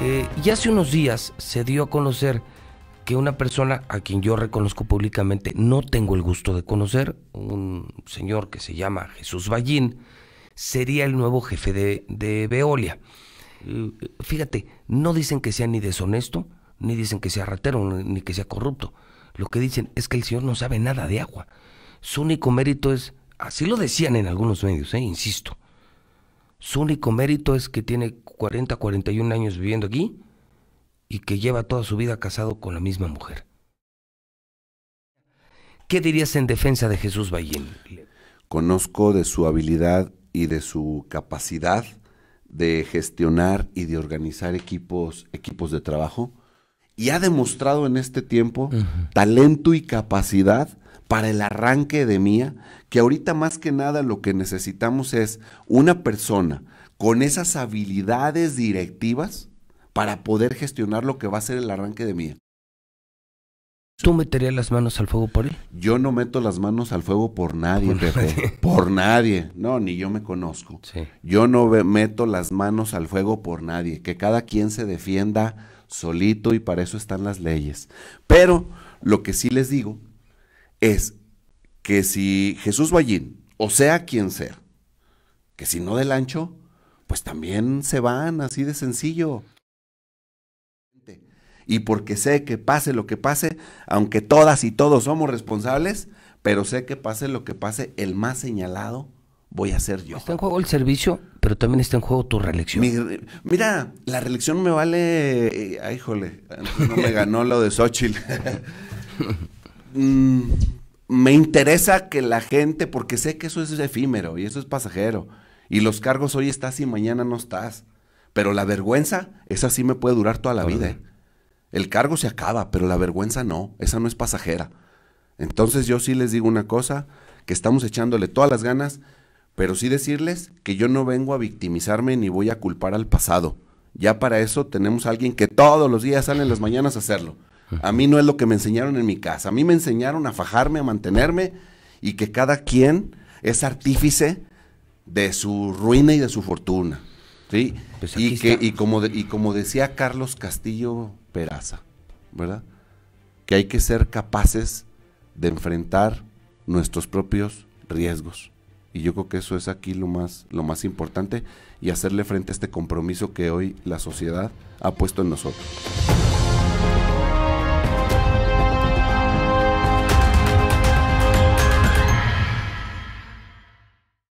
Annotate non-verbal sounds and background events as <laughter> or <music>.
Eh, y hace unos días se dio a conocer que una persona a quien yo reconozco públicamente no tengo el gusto de conocer, un señor que se llama Jesús Ballín, sería el nuevo jefe de, Veolia. Eh, fíjate, no dicen que sea ni deshonesto, ni dicen que sea ratero, ni que sea corrupto. Lo que dicen es que el señor no sabe nada de agua. Su único mérito es, así lo decían en algunos medios, eh, insisto, su único mérito es que tiene 40, 41 años viviendo aquí y que lleva toda su vida casado con la misma mujer. ¿Qué dirías en defensa de Jesús Ballén? Conozco de su habilidad y de su capacidad de gestionar y de organizar equipos, equipos de trabajo. Y ha demostrado en este tiempo talento y capacidad para el arranque de Mía, que ahorita más que nada lo que necesitamos es una persona con esas habilidades directivas para poder gestionar lo que va a ser el arranque de Mía. ¿Tú meterías las manos al fuego por él? Yo no meto las manos al fuego por nadie, por Nadie. <laughs> Por nadie. No, ni yo me conozco. Yo no meto las manos al fuego por nadie. Que cada quien se defienda solito y para eso están las leyes. Pero lo que sí les digo es que si Jesús allí o sea quien sea, que si no del ancho, pues también se van así de sencillo. Y porque sé que pase lo que pase, aunque todas y todos somos responsables, pero sé que pase lo que pase, el más señalado voy a ser yo. Está en juego el servicio, pero también está en juego tu reelección. mira, la reelección me vale. Eh, eh, ay, no me ganó lo de Xochitl. <laughs> Mm, me interesa que la gente, porque sé que eso es efímero y eso es pasajero, y los cargos hoy estás y mañana no estás, pero la vergüenza, esa sí me puede durar toda la vida. El cargo se acaba, pero la vergüenza no, esa no es pasajera. Entonces yo sí les digo una cosa, que estamos echándole todas las ganas, pero sí decirles que yo no vengo a victimizarme ni voy a culpar al pasado. Ya para eso tenemos a alguien que todos los días sale en las mañanas a hacerlo. A mí no es lo que me enseñaron en mi casa. A mí me enseñaron a fajarme, a mantenerme y que cada quien es artífice de su ruina y de su fortuna. ¿sí? Pues y, como decía Carlos Castillo Peraza, Que hay que ser capaces de enfrentar nuestros propios riesgos. Y yo creo que eso es aquí lo más, lo más importante y hacerle frente a este compromiso que hoy la sociedad ha puesto en nosotros.